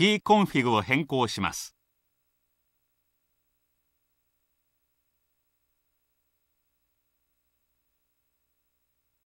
キーコンフィグを変更します